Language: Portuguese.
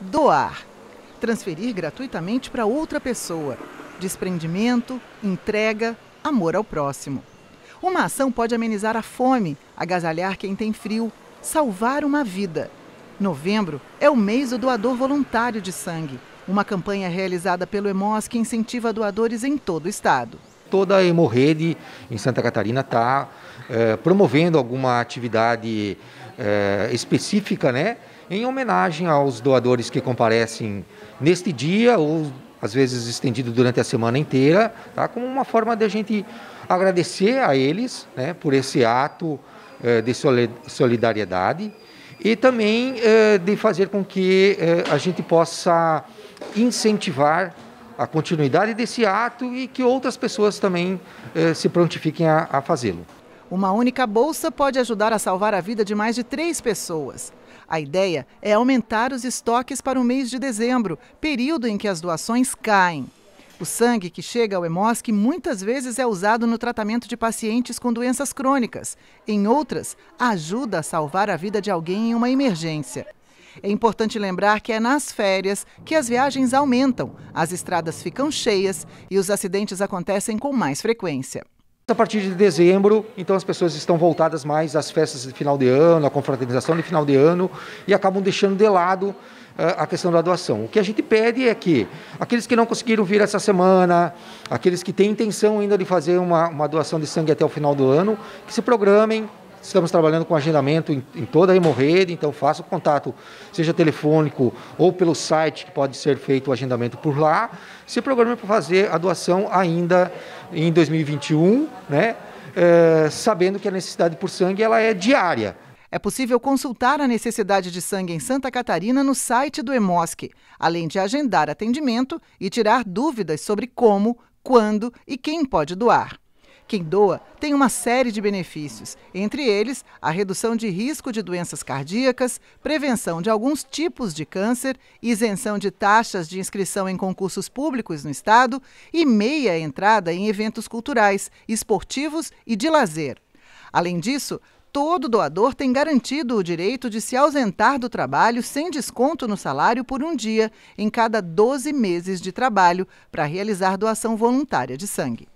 Doar. Transferir gratuitamente para outra pessoa. Desprendimento, entrega, amor ao próximo. Uma ação pode amenizar a fome, agasalhar quem tem frio, salvar uma vida. Novembro é o mês do doador voluntário de sangue, uma campanha realizada pelo EMOS que incentiva doadores em todo o estado toda a Hemorrede em Santa Catarina está é, eh, promovendo alguma atividade é, específica, né? Em homenagem aos doadores que comparecem neste dia ou às vezes estendido durante a semana inteira, tá? Como uma forma de a gente agradecer a eles, né? Por esse ato eh, de solidariedade e também de fazer com que a gente possa incentivar a continuidade desse ato e que outras pessoas também eh, se prontifiquem a, a fazê-lo. Uma única bolsa pode ajudar a salvar a vida de mais de três pessoas. A ideia é aumentar os estoques para o mês de dezembro, período em que as doações caem. O sangue que chega ao Hemosc muitas vezes é usado no tratamento de pacientes com doenças crônicas. Em outras, ajuda a salvar a vida de alguém em uma emergência. É importante lembrar que é nas férias que as viagens aumentam, as estradas ficam cheias e os acidentes acontecem com mais frequência. A partir de dezembro, então as pessoas estão voltadas mais às festas de final de ano, à confraternização de final de ano e acabam deixando de lado uh, a questão da doação. O que a gente pede é que aqueles que não conseguiram vir essa semana, aqueles que têm intenção ainda de fazer uma, uma doação de sangue até o final do ano, que se programem, Estamos trabalhando com agendamento em, em toda a hemorrede, então faça o contato, seja telefônico ou pelo site, que pode ser feito o agendamento por lá. Se programa para fazer a doação ainda em 2021, né? É, sabendo que a necessidade por sangue ela é diária. É possível consultar a necessidade de sangue em Santa Catarina no site do EMOSC, além de agendar atendimento e tirar dúvidas sobre como, quando e quem pode doar. Quem doa tem uma série de benefícios, entre eles a redução de risco de doenças cardíacas, prevenção de alguns tipos de câncer, isenção de taxas de inscrição em concursos públicos no Estado e meia entrada em eventos culturais, esportivos e de lazer. Além disso, todo doador tem garantido o direito de se ausentar do trabalho sem desconto no salário por um dia em cada 12 meses de trabalho para realizar doação voluntária de sangue.